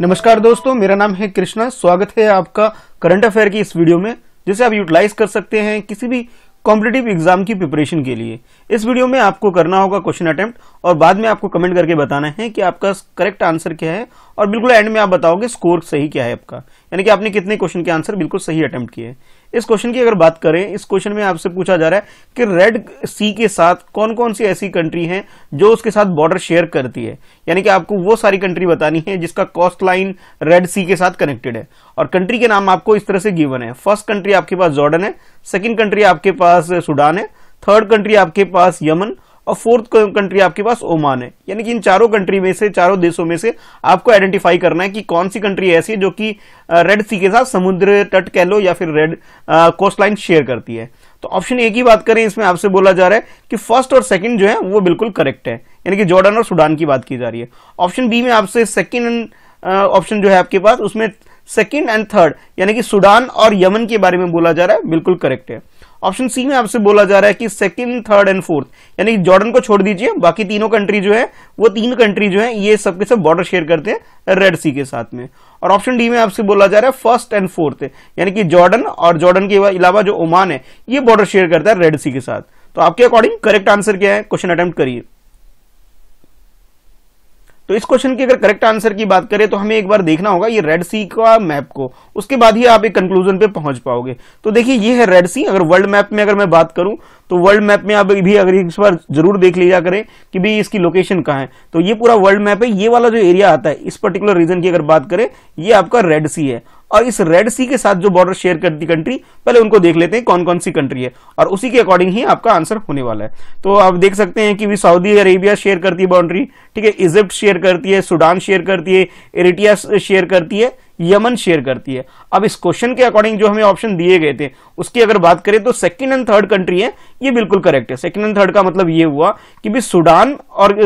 नमस्कार दोस्तों मेरा नाम है कृष्णा स्वागत है आपका करंट अफेयर की इस वीडियो में जिसे आप यूटिलाइज कर सकते हैं किसी भी कॉम्पिटेटिव एग्जाम की प्रिपरेशन के लिए इस वीडियो में आपको करना होगा क्वेश्चन अटेम्प्ट और बाद में आपको कमेंट करके बताना है कि आपका करेक्ट आंसर क्या है और बिल्कुल एंड में आप बताओगे स्कोर सही क्या है आपका यानी कि आपने कितने क्वेश्चन के आंसर बिल्कुल सही अटेम्प्ट किए इस क्वेश्चन की अगर बात करें इस क्वेश्चन में आपसे पूछा जा रहा है कि रेड सी के साथ कौन कौन सी ऐसी कंट्री हैं जो उसके साथ बॉर्डर शेयर करती है यानी कि आपको वो सारी कंट्री बतानी है जिसका कॉस्ट लाइन रेड सी के साथ कनेक्टेड है और कंट्री के नाम आपको इस तरह से गिवन है फर्स्ट कंट्री आपके पास जॉर्डन है सेकेंड कंट्री आपके पास सुडान है थर्ड कंट्री आपके पास यमन और फोर्थ कंट्री आपके पास ओमान है यानी कि इन चारों कंट्री में से चारों देशों में से आपको आइडेंटिफाई करना है कि कौन सी कंट्री ऐसी है जो कि रेड सी के साथ समुद्र तट कह लो या फिर रेड कोस्ट लाइन शेयर करती है तो ऑप्शन ए की बात करें इसमें आपसे बोला जा रहा है कि फर्स्ट और सेकंड जो है वो बिल्कुल करेक्ट है यानी कि जॉर्डन और सूडान की बात की जा रही है ऑप्शन बी में आपसे सेकेंड ऑप्शन जो है आपके पास उसमें सेकेंड एंड थर्ड यानी कि सूडान और यमन के बारे में बोला जा रहा है बिल्कुल करेक्ट है ऑप्शन सी में आपसे बोला जा रहा है कि सेकंड थर्ड एंड फोर्थ यानी जॉर्डन को छोड़ दीजिए बाकी तीनों कंट्री जो है वो तीन कंट्री जो है ये सबके सब बॉर्डर शेयर करते हैं रेड सी के साथ में और ऑप्शन डी में आपसे बोला जा रहा है फर्स्ट एंड फोर्थ यानी कि जॉर्डन और जॉर्डन के अलावा जो ओमान है ये बॉर्डर शेयर करता है रेड सी के साथ तो आपके अकॉर्डिंग करेक्ट आंसर क्या है क्वेश्चन अटेम्प्ट करिए तो इस क्वेश्चन की अगर करेक्ट आंसर की बात करें तो हमें एक बार देखना होगा ये रेड सी का मैप को उसके बाद ही आप एक कंक्लूजन पे पहुंच पाओगे तो देखिए ये है रेड सी अगर वर्ल्ड मैप में अगर मैं बात करूं तो वर्ल्ड मैप में आप भी अगर इस बार जरूर देख लिया करें कि भाई इसकी लोकेशन कहाँ है तो ये पूरा वर्ल्ड मैप है ये वाला जो एरिया आता है इस पर्टिकुलर रीजन की अगर बात करें ये आपका रेड सी है और इस रेड सी के साथ जो बॉर्डर शेयर करती कंट्री पहले उनको देख लेते हैं कौन कौन सी कंट्री है और उसी के अकॉर्डिंग ही आपका आंसर होने वाला है तो आप देख सकते हैं कि भी सऊदी अरेबिया शेयर करती है बाउंड्री ठीक है इजिप्ट शेयर करती है सूडान शेयर करती है एरिटिया शेयर करती है यमन शेयर करती है अब इस क्वेश्चन के अकॉर्डिंग जो हमें ऑप्शन दिए गए थे उसकी अगर बात करें तो सेकंड एंड थर्ड कंट्री है ये बिल्कुल करेक्ट है सेकंड एंड थर्ड का मतलब ये हुआ कि भी सूडान और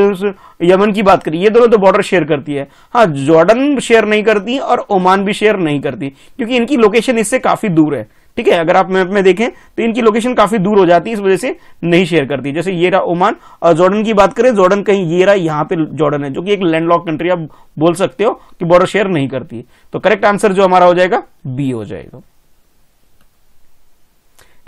यमन की बात करें ये दोनों तो बॉर्डर शेयर करती है हाँ जॉर्डन शेयर नहीं करती और ओमान भी शेयर नहीं करती क्योंकि इनकी लोकेशन इससे काफी दूर है ठीक है अगर आप मैप में देखें तो इनकी लोकेशन काफी दूर हो जाती है इस वजह से नहीं शेयर करती जैसे ये रहा ओमान और जॉर्डन की बात करें जॉर्डन कहीं ये रहा यहां पे जॉर्डन है जो कि एक लैंडलॉक कंट्री आप बोल सकते हो कि बॉर्डर शेयर नहीं करती तो करेक्ट आंसर जो हमारा हो जाएगा बी हो जाएगा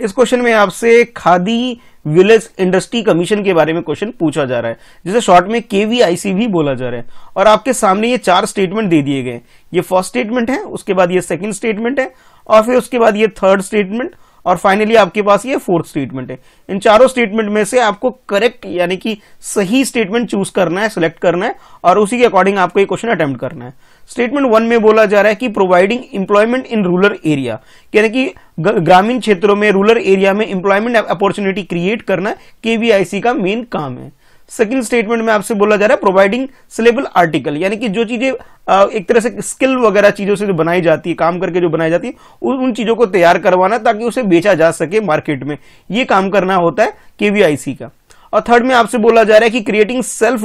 इस क्वेश्चन में आपसे खादी विलेज इंडस्ट्री कमीशन के बारे में क्वेश्चन पूछा जा रहा है जिसे शॉर्ट में केवीआईसी भी बोला जा रहा है और आपके सामने ये चार स्टेटमेंट दे दिए गए ये फर्स्ट स्टेटमेंट है उसके बाद ये सेकंड स्टेटमेंट है और फिर उसके बाद ये थर्ड स्टेटमेंट और फाइनली आपके पास ये फोर्थ स्टेटमेंट है इन चारों स्टेटमेंट में से आपको करेक्ट यानी कि सही स्टेटमेंट चूज करना है सिलेक्ट करना है और उसी के अकॉर्डिंग आपको ये क्वेश्चन अटेम्प्ट करना है स्टेटमेंट वन में बोला जा रहा है कि providing employment in rural area यानी कि ग्रामीण क्षेत्रों में रूरल एरिया में इंप्लॉयमेंट अपॉर्चुनिटी क्रिएट करना केवीआईसी का मेन काम है सेकंड स्टेटमेंट में आपसे बोला जा रहा है प्रोवाइडिंग सिलेबल आर्टिकल यानी कि जो चीजें एक तरह से स्किल वगैरह चीजों से जो बनाई जाती है काम करके जो बनाई जाती है उन चीजों को तैयार करवाना ताकि उसे बेचा जा सके मार्केट में ये काम करना होता है केवीआईसी का और थर्ड में आपसे बोला जा रहा है कि creating self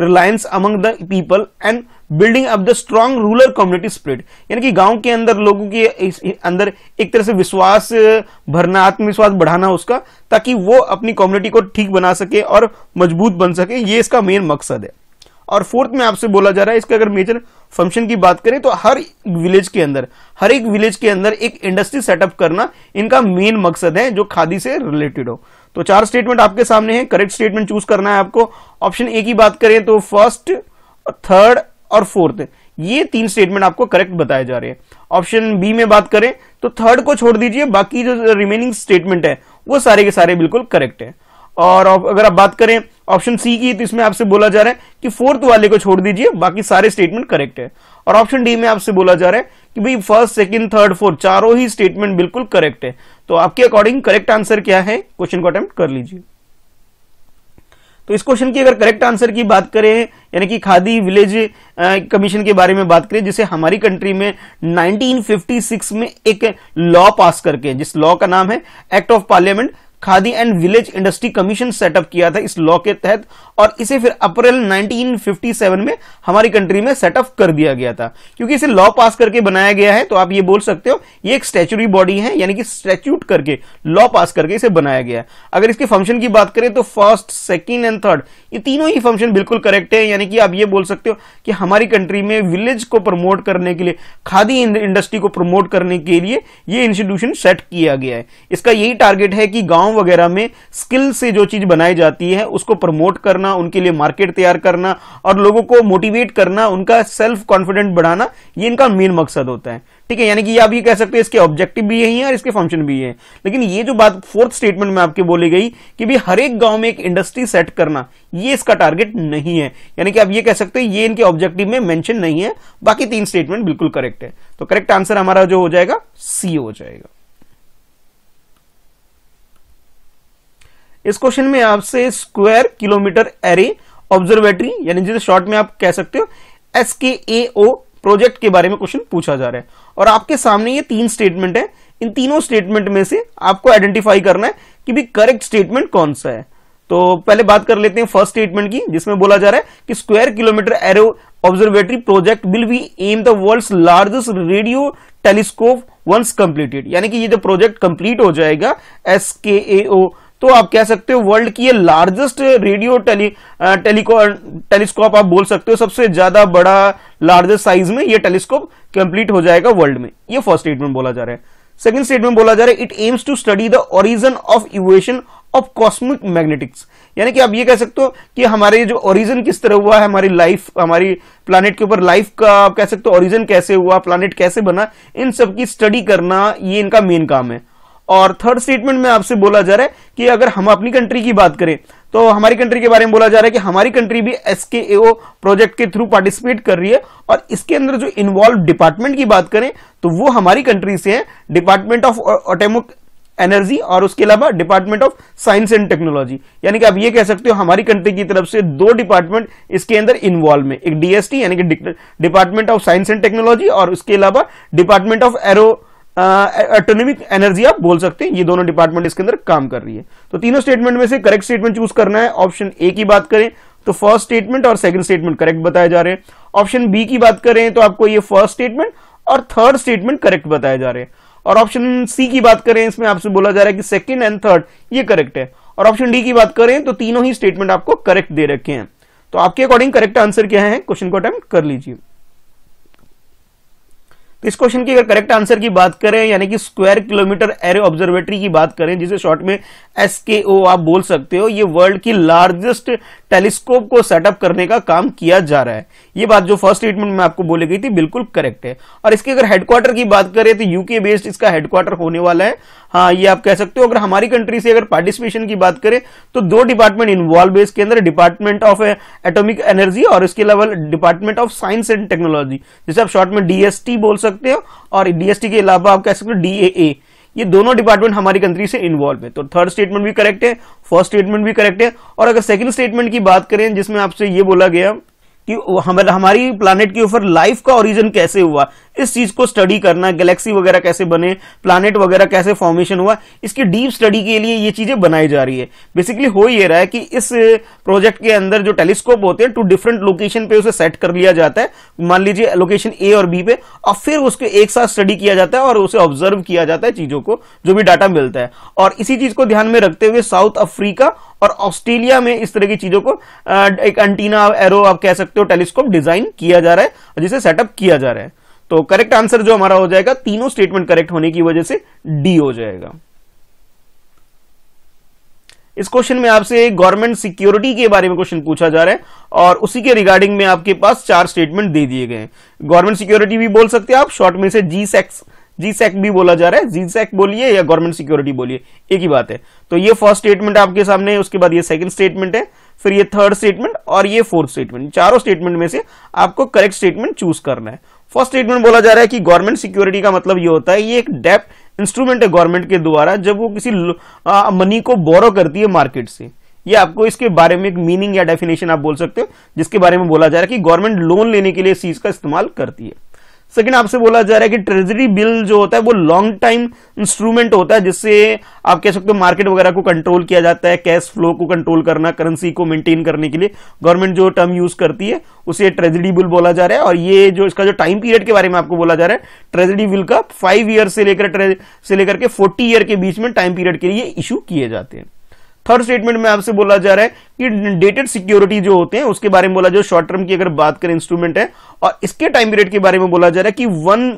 reliance among the people and building up the strong rural community spirit यानी कि गांव के अंदर लोगों के अंदर एक तरह से विश्वास भरना आत्मविश्वास बढ़ाना उसका ताकि वो अपनी कम्युनिटी को ठीक बना सके और मजबूत बन सके ये इसका मेन मकसद है और फोर्थ में आपसे बोला जा रहा है इसका अगर मेजर फंक्शन की बात करें तो हर विलेज के अंदर हर एक विलेज के अंदर एक इंडस्ट्री सेटअप करना इनका मेन मकसद है जो खादी से रिलेटेड हो तो चार स्टेटमेंट आपके सामने है करेक्ट स्टेटमेंट चूज करना है आपको ऑप्शन ए की बात करें तो फर्स्ट थर्ड और फोर्थ ये तीन स्टेटमेंट आपको करेक्ट बताए जा रहे हैं ऑप्शन बी में बात करें तो थर्ड को छोड़ दीजिए बाकी जो रिमेनिंग स्टेटमेंट है वो सारे के सारे बिल्कुल करेक्ट है और अगर आप बात करें ऑप्शन सी की तो इसमें आपसे बोला जा रहा है कि फोर्थ वाले को छोड़ दीजिए बाकी सारे स्टेटमेंट करेक्ट है और ऑप्शन डी में आपसे बोला जा रहा है कि भाई फर्स्ट सेकंड थर्ड फोर्थ चारों ही स्टेटमेंट बिल्कुल करेक्ट है तो आपके अकॉर्डिंग करेक्ट आंसर क्या है क्वेश्चन को अटेम्प्ट कर लीजिए तो इस क्वेश्चन की अगर करेक्ट आंसर की बात करें यानी कि खादी विलेज कमीशन के बारे में बात करें जिसे हमारी कंट्री में 1956 में एक लॉ पास करके जिस लॉ का नाम है act of parliament Khadi and village industry commission setup किया था इस लॉ के तहत और इसे फिर अप्रैल 1957 में हमारी कंट्री में सेटअप कर दिया गया था क्योंकि इसे लॉ पास करके बनाया गया है तो आप ये बोल सकते हो ये एक स्टेचुरी बॉडी है यानी कि स्टैच्यूट करके लॉ पास करके इसे बनाया गया है अगर इसके फंक्शन की बात करें तो फर्स्ट सेकेंड एंड थर्ड ये तीनों ही फंक्शन बिल्कुल करेक्ट है यानी कि आप ये बोल सकते हो कि हमारी कंट्री में विलेज को प्रमोट करने के लिए खादी इंडस्ट्री को प्रमोट करने के लिए ये इंस्टीट्यूशन सेट किया गया है इसका यही टारगेट है कि गांव संस्थाओं वगैरह में स्किल से जो चीज बनाई जाती है उसको प्रमोट करना उनके लिए मार्केट तैयार करना और लोगों को मोटिवेट करना उनका सेल्फ कॉन्फिडेंट बढ़ाना ये इनका मेन मकसद होता है ठीक है यानी कि आप ये कह सकते हैं इसके ऑब्जेक्टिव भी यही है और इसके फंक्शन भी है लेकिन ये जो बात फोर्थ स्टेटमेंट में आपकी बोली गई कि भी हर एक गांव में एक इंडस्ट्री सेट करना ये इसका टारगेट नहीं है यानी कि आप ये कह सकते हैं ये इनके ऑब्जेक्टिव में मेंशन नहीं है बाकी तीन स्टेटमेंट बिल्कुल करेक्ट है तो करेक्ट आंसर हमारा जो हो जाएगा सी हो जाएगा इस क्वेश्चन में आपसे स्क्वायर किलोमीटर एरे ऑब्जर्वेटरी यानी जिसे शॉर्ट में आप कह सकते हो एस के ए ओ प्रोजेक्ट के बारे में क्वेश्चन पूछा जा रहा है और आपके सामने ये तीन स्टेटमेंट है इन तीनों स्टेटमेंट में से आपको आइडेंटिफाई करना है कि भी करेक्ट स्टेटमेंट कौन सा है तो पहले बात कर लेते हैं फर्स्ट स्टेटमेंट की जिसमें बोला जा रहा है कि square kilometre array observatory project will be um the world's largest radio telescope once completed यानी कि ये जो प्रोजेक्ट कंप्लीट हो जाएगा एस के ए ओ तो आप कह सकते हो वर्ल्ड की ये लार्जेस्ट रेडियो टेली टेलीस्कोप आप बोल सकते हो सबसे ज्यादा बड़ा लार्जेस्ट साइज में ये टेलीस्कोप कंप्लीट हो जाएगा वर्ल्ड में ये फर्स्ट स्टेटमेंट बोला जा रहा है सेकंड स्टेटमेंट बोला जा रहा है it aims to study the origin of evolution of cosmic magnetics यानी कि आप ये कह सकते हो कि हमारे जो ओरिजन किस तरह हुआ है हमारी लाइफ हमारी प्लानिट के ऊपर लाइफ का आप कह सकते हो ओरिजन कैसे हुआ प्लानिट कैसे बना इन सब की स्टडी करना ये इनका मेन काम है और थर्ड स्टेटमेंट में आपसे बोला जा रहा है कि अगर हम अपनी कंट्री की बात करें तो हमारी कंट्री के बारे में बोला जा रहा है कि हमारी कंट्री भी एस प्रोजेक्ट के थ्रू पार्टिसिपेट कर रही है और इसके अंदर जो इन्वॉल्व डिपार्टमेंट की बात करें तो वो हमारी कंट्री से है डिपार्टमेंट ऑफ ऑटोमिक एनर्जी और उसके अलावा department of science and technology यानी कि आप ये कह सकते हो हमारी कंट्री की तरफ से दो डिपार्टमेंट इसके अंदर इन्वॉल्व है एक डीएसटी यानी कि department of science and technology और उसके अलावा डिपार्टमेंट ऑफ एरो एटोमिक एनर्जी आप बोल सकते हैं ये दोनों डिपार्टमेंट इसके अंदर काम कर रही है तो तीनों स्टेटमेंट में से करेक्ट स्टेटमेंट चूज करना है ऑप्शन ए की बात करें तो फर्स्ट स्टेटमेंट और सेकंड स्टेटमेंट करेक्ट बताए जा रहे हैं ऑप्शन बी की बात करें तो आपको ये फर्स्ट स्टेटमेंट और थर्ड स्टेटमेंट करेक्ट बताए जा रहे हैं और ऑप्शन सी की बात करें इसमें आपसे बोला जा रहा है कि सेकंड एंड थर्ड ये करेक्ट है और ऑप्शन डी की बात करें तो तीनों ही स्टेटमेंट आपको करेक्ट दे रखे हैं तो आपके अकॉर्डिंग करेक्ट आंसर क्या है क्वेश्चन को अटेम्प्ट कर लीजिए तो इस क्वेश्चन की अगर करेक्ट आंसर की बात करें यानी कि स्क्वायर किलोमीटर एरे ऑब्जर्वेटरी की बात करें जिसे शॉर्ट में एस आप बोल सकते हो ये वर्ल्ड की लार्जेस्ट टेलीस्कोप को सेटअप करने का काम किया जा रहा है ये बात जो फर्स्ट स्टेटमेंट में आपको बोली गई थी बिल्कुल करेक्ट है और इसके अगर हेडक्वार्टर की बात करें तो यूके बेस्ड इसका हेडक्वार्टर होने वाला है हाँ ये आप कह सकते हो अगर हमारी कंट्री से अगर पार्टिसिपेशन की बात करें तो दो डिपार्टमेंट इन्वॉल्व है इसके अंदर डिपार्टमेंट ऑफ एटॉमिक एनर्जी और इसके अलावा department of science and technology जिसे आप शॉर्ट में डीएसटी बोल सकते हो और डीएसटी के अलावा आप कह सकते हो डीएए ये दोनों डिपार्टमेंट हमारी कंट्री से इन्वॉल्व है तो थर्ड स्टेटमेंट भी करेक्ट है फर्स्ट स्टेटमेंट भी करेक्ट है और अगर सेकंड स्टेटमेंट की बात करें जिसमें आपसे ये बोला गया कि हम, मतलब हमारी प्लानट के ऊपर लाइफ का ओरिजिन कैसे हुआ इस चीज को स्टडी करना गैलेक्सी वगैरह कैसे बने प्लानट वगैरह कैसे फॉर्मेशन हुआ इसकी डीप स्टडी के लिए ये चीजें बनाई जा रही है बेसिकली हो ये रहा है कि इस प्रोजेक्ट के अंदर जो टेलीस्कोप होते हैं टू डिफरेंट लोकेशन पे उसे सेट कर लिया जाता है मान लीजिए लोकेशन ए और बी पे और फिर उसके एक साथ स्टडी किया जाता है और उसे ऑब्जर्व किया जाता है चीजों को जो भी डाटा मिलता है और इसी चीज को ध्यान में रखते हुए साउथ अफ्रीका और ऑस्ट्रेलिया में इस तरह की चीजों को एक एंटीना एरो आप कह सकते हो टेलीस्कोप डिजाइन किया जा रहा है और जिसे सेटअप किया जा रहा है तो करेक्ट आंसर जो हमारा हो जाएगा तीनों स्टेटमेंट करेक्ट होने की वजह से डी हो जाएगा इस क्वेश्चन में आपसे गवर्नमेंट सिक्योरिटी के बारे में क्वेश्चन पूछा जा रहा है और उसी के रिगार्डिंग में आपके पास चार स्टेटमेंट दे दिए गए गवर्नमेंट सिक्योरिटी भी बोल सकते हैं आप शॉर्ट में से जी सेक्स जीसेक e भी बोला जा रहा है जीसेक e बोलिए या गवर्नमेंट सिक्योरिटी बोलिए एक ही बात है तो ये फर्स्ट स्टेटमेंट आपके सामने है उसके बाद ये सेकंड स्टेटमेंट है फिर ये थर्ड स्टेटमेंट और ये फोर्थ स्टेटमेंट चारों स्टेटमेंट में से आपको करेक्ट स्टेटमेंट चूज करना है फर्स्ट स्टेटमेंट बोला जा रहा है कि गवर्नमेंट सिक्योरिटी का मतलब ये होता है ये एक डेप इंस्ट्रूमेंट है गवर्नमेंट के द्वारा जब वो किसी मनी को बोरो करती है मार्केट से ये आपको इसके बारे में एक मीनिंग या डेफिनेशन आप बोल सकते हो जिसके बारे में बोला जा रहा है कि गवर्नमेंट लोन लेने के लिए इस चीज का इस्तेमाल करती है सेकंड आपसे बोला जा रहा है कि ट्रेजरी बिल जो होता है वो लॉन्ग टाइम इंस्ट्रूमेंट होता है जिससे आप कह सकते हो मार्केट वगैरह को कंट्रोल किया जाता है कैश फ्लो को कंट्रोल करना करेंसी को मेंटेन करने के लिए गवर्नमेंट जो टर्म यूज करती है उसे ट्रेजरी बिल बोला जा रहा है और ये जो इसका जो टाइम पीरियड के बारे में आपको बोला जा रहा है ट्रेजरी बिल का फाइव ईयर से लेकर से लेकर के फोर्टी ईयर के बीच में टाइम पीरियड के लिए इशू किए जाते हैं थर्ड स्टेटमेंट में आपसे बोला जा रहा है कि डेटेड सिक्योरिटी जो होते हैं उसके बारे में बोला जो शॉर्ट टर्म की अगर बात करें इंस्ट्रूमेंट है और इसके टाइम पीरियड के बारे में बोला जा रहा है कि वन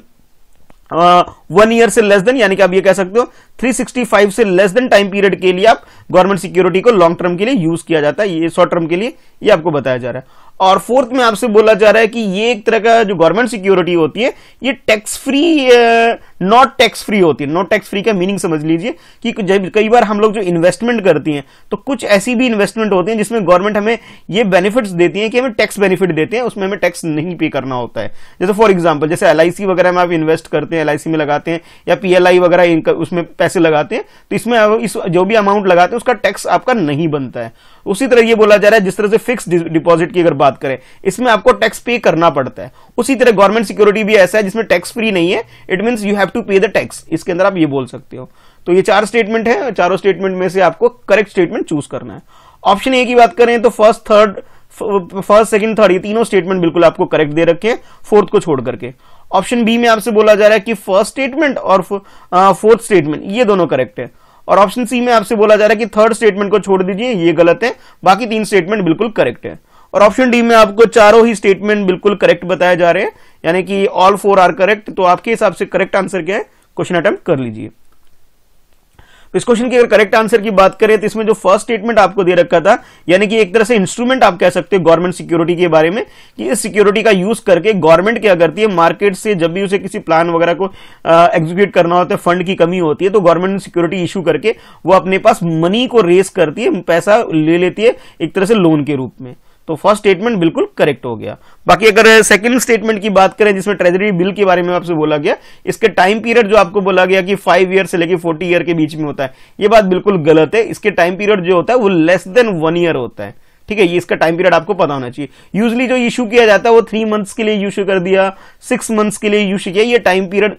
वन ईयर से लेस देन यानी कि आप ये कह सकते हो 365 से लेस देन टाइम पीरियड के लिए आप गवर्नमेंट सिक्योरिटी को लॉन्ग टर्म के लिए यूज किया जाता है ये शॉर्ट टर्म के लिए ये आपको बताया जा रहा है और फोर्थ में आपसे बोला जा रहा है कि ये एक तरह का जो गवर्नमेंट सिक्योरिटी होती है ये tax free not tax free होती है नॉट टैक्स फ्री का मीनिंग समझ लीजिए कि जब कई बार हम लोग जो इन्वेस्टमेंट करती हैं तो कुछ ऐसी भी इन्वेस्टमेंट होती हैं जिसमें गवर्नमेंट हमें ये बेनिफिट्स देती है कि हमें टैक्स बेनिफिट देते हैं उसमें हमें टैक्स नहीं पे करना होता है जैसे फॉर एग्जाम्पल जैसे एल वगैरह में आप इन्वेस्ट करते हैं एल में लगाते हैं या पी वगैरह उसमें पैसे लगाते हैं तो इसमें इस जो भी अमाउंट लगाते हैं उसका टैक्स आपका नहीं बनता है उसी तरह ये बोला जा रहा है जिस तरह से फिक्स डिपॉजिट की अगर बात करें इसमें आपको टैक्स पे करना पड़ता है उसी तरह गवर्नमेंट सिक्योरिटी भी ऐसा है जिसमें टैक्स फ्री नहीं है it mean you have to pay the tax इसके अंदर आप ये बोल सकते हो तो ये चार स्टेटमेंट है चारों स्टेटमेंट में से आपको करेक्ट स्टेटमेंट चूज करना है ऑप्शन ए की बात करें तो first third first second third ये तीनों स्टेटमेंट बिल्कुल आपको करेक्ट दे रखे फोर्थ को छोड़ करके ऑप्शन बी में आपसे बोला जा रहा है कि फर्स्ट स्टेटमेंट और फोर्थ uh, स्टेटमेंट ये दोनों करेक्ट है और ऑप्शन सी में आपसे बोला जा रहा है कि थर्ड स्टेटमेंट को छोड़ दीजिए ये गलत है बाकी तीन स्टेटमेंट बिल्कुल करेक्ट है और ऑप्शन डी में आपको चारों ही स्टेटमेंट बिल्कुल करेक्ट बताए जा रहे हैं यानी कि ऑल फोर आर करेक्ट तो आपके हिसाब से करेक्ट आंसर क्या है क्वेश्चन अटेम्प्ट कर लीजिए तो इस क्वेश्चन की अगर करेक्ट आंसर की बात करें तो इसमें जो फर्स्ट स्टेटमेंट आपको दे रखा था यानी कि एक तरह से इंस्ट्रूमेंट आप कह सकते हो गवर्नमेंट सिक्योरिटी के बारे में कि इस सिक्योरिटी का यूज करके गवर्नमेंट क्या करती है मार्केट से जब भी उसे किसी प्लान वगैरह को एग्जीक्यूट करना होता है फंड की कमी होती है तो गवर्नमेंट सिक्योरिटी इश्यू करके वो अपने पास मनी को रेस करती है पैसा ले लेती है एक तरह से लोन के रूप में तो फर्स्ट स्टेटमेंट बिल्कुल करेक्ट हो गया बाकी अगर सेकंड स्टेटमेंट की बात करें जिसमें ट्रेजरी बिल के बारे में आपसे बोला गया इसके टाइम पीरियड जो आपको बोला गया कि फाइव ईयर से लेकर फोर्टी ईयर के बीच में होता है यह बात बिल्कुल गलत है इसके टाइम पीरियड जो होता है वो लेस देन वन ईयर होता है ठीक है ये इसका टाइम पीरियड आपको पता होना चाहिए यूजली जो इशू किया जाता है वो थ्री मंथ्स के लिए इशू कर दिया सिक्स मंथ्स के लिए इशू किया ये टाइम पीरियड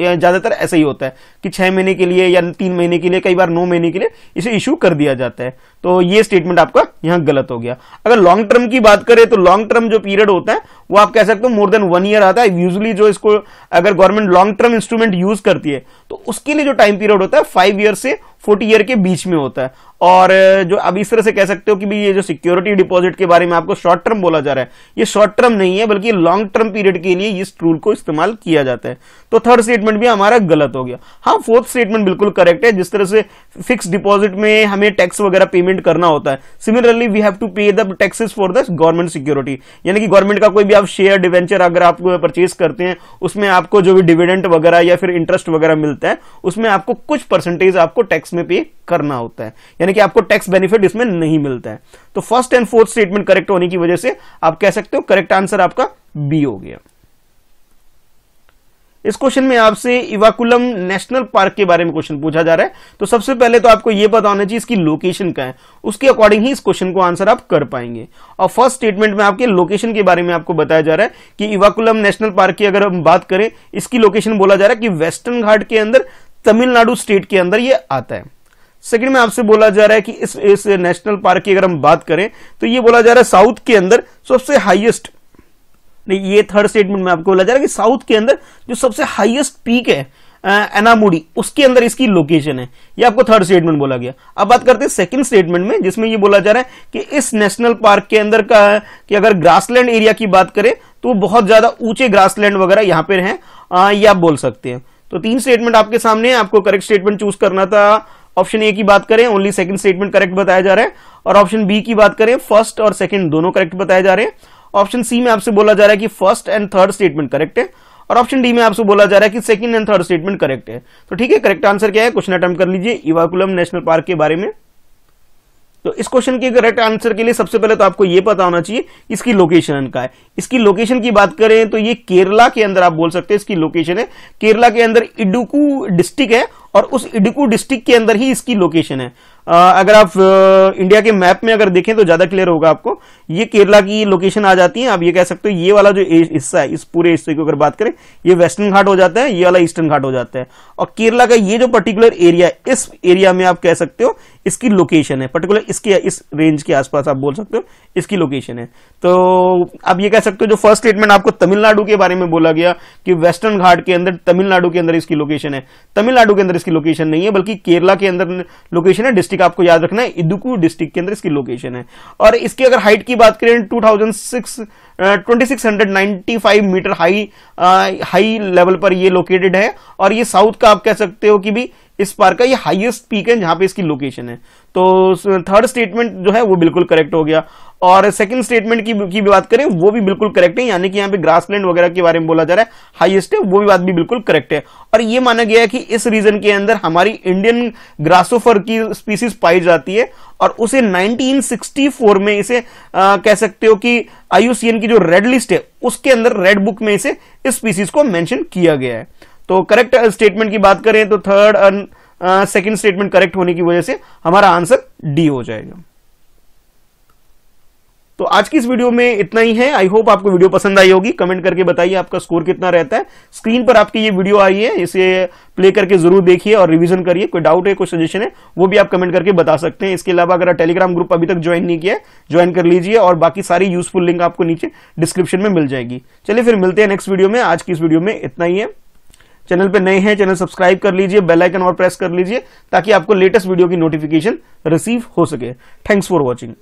ज़्यादातर ऐसा ही होता है कि छह महीने के लिए या तीन महीने के लिए कई बार नौ महीने के लिए इसे इश्यू कर दिया जाता है तो ये स्टेटमेंट आपका यहां गलत हो गया अगर लॉन्ग टर्म की बात करें तो लॉन्ग टर्म जो पीरियड होता है वो आप कह सकते हो मोर देन वन ईयर आता है यूजली जो इसको अगर government long term instrument use करती है तो उसके लिए जो टाइम पीरियड होता है फाइव ईयर से फोर्टी ईयर के बीच में होता है और जो अब इस तरह से कह सकते हो कि ये जो सिक्योरिटी डिपॉजिट के बारे में आपको शॉर्ट टर्म बोला जा रहा है ये शॉर्ट टर्म नहीं है बल्कि लॉन्ग टर्म पीरियड के लिए इस रूल को इस्तेमाल किया जाता है तो थर्ड स्टेटमेंट भी हमारा गलत हो गया हाँ फोर्थ स्टेटमेंट बिल्कुल करेक्ट है जिस तरह से फिक्स डिपॉजिट में हमें टैक्स वगैरह पेमेंट करना होता है similarly we have to pay the taxes for the government security यानी कि गवर्नमेंट का कोई भी आप शेयर डिवेंचर अगर आप परचेज करते हैं उसमें आपको जो भी डिविडेंट वगैरह या फिर इंटरेस्ट वगैरह मिलता है उसमें आपको कुछ परसेंटेज आपको टैक्स इसमें पे करना होता है यानी कि आपको टैक्स बेनिफिट इसमें नहीं मिलता है तो first and fourth statement correct होने की वजह से आप कह सकते हो करेक्ट आंसर आपका बी हो गया इस क्वेश्चन में आपसे इवाकुलम नेशनल पार्क के बारे में क्वेश्चन पूछा जा रहा है तो सबसे पहले तो आपको यह पता होना चाहिए इसकी लोकेशन क्या है उसके अकॉर्डिंग ही इस क्वेश्चन को आंसर आप कर पाएंगे और फर्स्ट स्टेटमेंट में आपके लोकेशन के बारे में आपको बताया जा रहा है कि इवाकुलम नेशनल पार्क की अगर हम बात करें इसकी लोकेशन बोला जा रहा है कि वेस्टर्न घाट के अंदर तमिलनाडु स्टेट के अंदर ये आता है सेकंड में आपसे बोला जा रहा है कि इस इस नेशनल पार्क की अगर हम बात करें तो ये बोला जा रहा है साउथ के अंदर सबसे हाईएस्ट नहीं ये थर्ड स्टेटमेंट में आपको बोला जा रहा है कि साउथ के अंदर जो सबसे हाईएस्ट पीक है एनामुडी उसके अंदर इसकी लोकेशन है ये आपको थर्ड स्टेटमेंट बोला गया अब बात करते हैं सेकंड स्टेटमेंट में जिसमें ये बोला जा रहा है कि इस नेशनल पार्क के अंदर का कि अगर ग्रासलैंड एरिया की बात करें तो बहुत ज्यादा ऊंचे ग्रासलैंड वगैरह यहां पर हैं ये आप बोल सकते हैं तो तीन स्टेटमेंट आपके सामने आपको करेक्ट स्टेटमेंट चूज करना था ऑप्शन ए की बात करें ओनली सेकंड स्टेटमेंट करेक्ट बताया जा रहा है और ऑप्शन बी की बात करें फर्स्ट और सेकंड दोनों करेक्ट बताए जा रहे हैं ऑप्शन सी में आपसे बोला जा रहा है कि first and third statement correct है और ऑप्शन डी में आपसे बोला जा रहा है कि second and third statement correct है तो ठीक है करेक्ट आंसर क्या है क्वेश्चन अटेम्प्ट कर लीजिए इवाकुलम नेशनल पार्क के बारे में तो इस क्वेश्चन के करेक्ट आंसर के लिए सबसे पहले तो आपको यह पता होना चाहिए इसकी लोकेशन का है इसकी लोकेशन की बात करें तो ये केरला के अंदर आप बोल सकते हैं इसकी लोकेशन है केरला के अंदर इडुकू डिस्ट्रिक्ट है और उस इडुकू डिस्ट्रिक्ट के अंदर ही इसकी लोकेशन है अगर आप इंडिया के मैप में अगर देखें तो ज्यादा क्लियर होगा आपको ये केरला की लोकेशन आ जाती है आप ये कह सकते हो ये वाला जो हिस्सा है इस पूरे हिस्से की अगर बात करें ये वेस्टर्न घाट हो जाता है ये वाला ईस्टर्न घाट हो जाता है और केरला का ये जो पर्टिकुलर एरिया है इस एरिया में आप कह सकते हो इसकी लोकेशन है पर्टिकुलर इसके इस रेंज के आसपास आप बोल सकते हो इसकी लोकेशन है तो आप ये कह सकते हो जो फर्स्ट स्टेटमेंट आपको तमिलनाडु के बारे में बोला गया कि वेस्टर्न घाट के अंदर तमिलनाडु के अंदर इसकी लोकेशन है तमिलनाडु के अंदर इसकी लोकेशन नहीं है बल्कि केरला के अंदर लोकेशन है डिस्ट्रिक्ट डिस्ट्रिक्ट आपको याद रखना है इदुकू डिस्ट्रिक्ट के अंदर इसकी लोकेशन है और इसकी अगर हाइट की बात करें two thousand metre high high level पर ये लोकेटेड है और ये साउथ का आप कह सकते हो कि भी इस पार्क का ये हाईएस्ट पीक है जहां पे इसकी लोकेशन है तो थर्ड स्टेटमेंट जो है वो बिल्कुल करेक्ट हो गया और सेकंड स्टेटमेंट की की भी बात करें वो भी बिल्कुल करेक्ट है यानी कि यहाँ पे ग्रासलैंड वगैरह के बारे में बोला जा रहा है हाईएस्ट है वो भी बात भी बिल्कुल करेक्ट है और ये माना गया है कि इस रीजन के अंदर हमारी इंडियन ग्रासोफर की स्पीसीज पाई जाती है और उसे 1964 में इसे आ, कह सकते हो कि आईयूसीएन की जो रेड लिस्ट है उसके अंदर रेड बुक में इसे इस स्पीसीज को मैंशन किया गया है तो करेक्ट स्टेटमेंट की बात करें तो थर्ड सेकंड स्टेटमेंट करेक्ट होने की वजह से हमारा आंसर डी हो जाएगा तो आज की इस वीडियो में इतना ही है आई होप आपको वीडियो पसंद आई होगी कमेंट करके बताइए आपका स्कोर कितना रहता है स्क्रीन पर आपकी ये वीडियो आई है इसे प्ले करके जरूर देखिए और रिवीजन करिए कोई डाउट है कोई सजेशन है वो भी आप कमेंट करके बता सकते हैं इसके अलावा अगर आप टेलीग्राम ग्रुप अभी तक ज्वाइन नहीं किया ज्वाइन कर लीजिए और बाकी सारी यूजफुल लिंक आपको नीचे डिस्क्रिप्शन में मिल जाएगी चलिए फिर मिलते हैं नेक्स्ट वीडियो में आज की इस वीडियो में इतना ही है चैनल पे नए हैं चैनल सब्सक्राइब कर लीजिए बेल आइकन और प्रेस कर लीजिए ताकि आपको लेटेस्ट वीडियो की नोटिफिकेशन रिसीव हो सके थैंक्स फॉर वॉचिंग